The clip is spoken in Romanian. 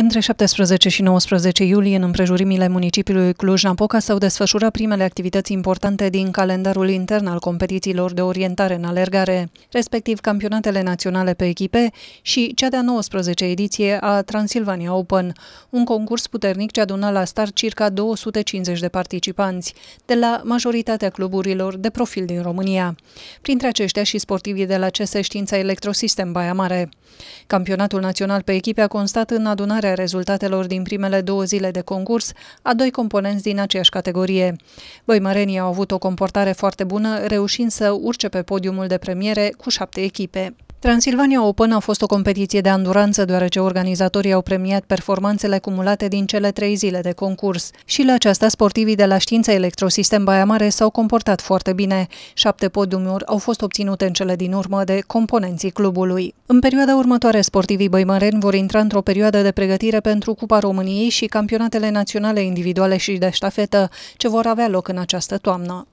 Între 17 și 19 iulie, în împrejurimile municipiului Cluj-Napoca, s-au desfășurat primele activități importante din calendarul intern al competițiilor de orientare în alergare, respectiv campionatele naționale pe echipe și cea de-a 19 ediție a Transilvania Open, un concurs puternic ce adună la start circa 250 de participanți, de la majoritatea cluburilor de profil din România, printre aceștia și sportivii de la CS Știința Electrosistem Baia Mare. Campionatul național pe echipe a constat în adunarea publicare a rezultatelor din primele două zile de concurs a doi componenți din aceeași categorie. Băimărenii au avut o comportare foarte bună, reușind să urce pe podiumul de premiere cu șapte echipe. Transilvania Open a fost o competiție de anduranță, deoarece organizatorii au premiat performanțele cumulate din cele trei zile de concurs. Și la aceasta, sportivii de la Știința Electrosistem Baia Mare s-au comportat foarte bine. Șapte podiumuri au fost obținute în cele din urmă de componenții clubului. În perioada următoare, sportivii băimăreni vor intra într-o perioadă de pregătire pentru Cupa României și campionatele naționale individuale și de ștafetă, ce vor avea loc în această toamnă.